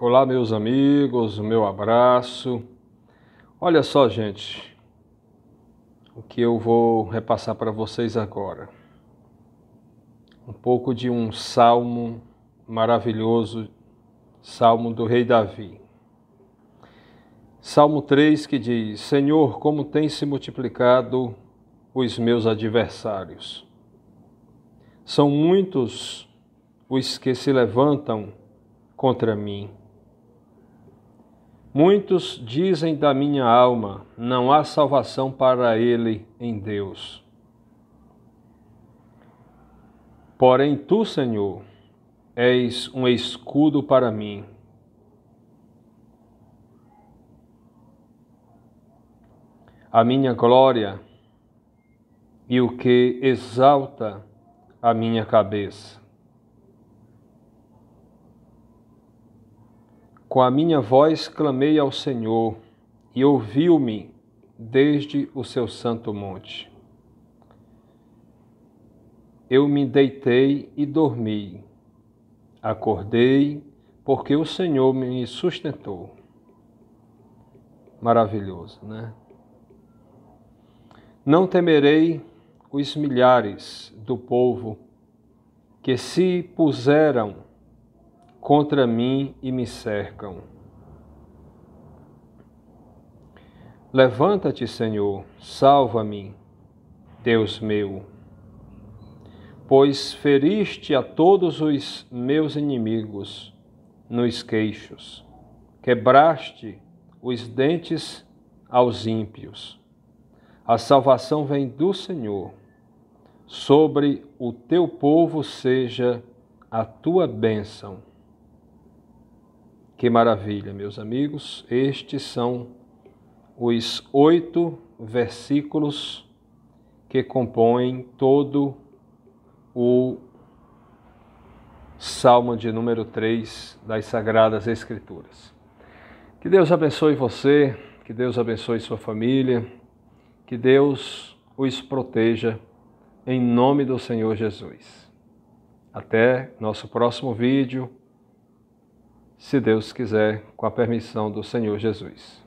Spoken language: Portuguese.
Olá, meus amigos, o meu abraço. Olha só, gente, o que eu vou repassar para vocês agora. Um pouco de um salmo maravilhoso, salmo do rei Davi. Salmo 3 que diz: Senhor, como tem se multiplicado os meus adversários. São muitos os que se levantam contra mim Muitos dizem da minha alma: não há salvação para ele em Deus. Porém, tu, Senhor, és um escudo para mim. A minha glória e o que exalta a minha cabeça. Com a minha voz clamei ao Senhor, e ouviu-me desde o seu santo monte. Eu me deitei e dormi. Acordei, porque o Senhor me sustentou. Maravilhoso, né? Não temerei os milhares do povo que se puseram contra mim e me cercam. Levanta-te, Senhor, salva-me, Deus meu, pois feriste a todos os meus inimigos nos queixos, quebraste os dentes aos ímpios. A salvação vem do Senhor. Sobre o teu povo seja a tua bênção. Que maravilha, meus amigos. Estes são os oito versículos que compõem todo o Salmo de número 3 das Sagradas Escrituras. Que Deus abençoe você, que Deus abençoe sua família, que Deus os proteja, em nome do Senhor Jesus. Até nosso próximo vídeo se Deus quiser, com a permissão do Senhor Jesus.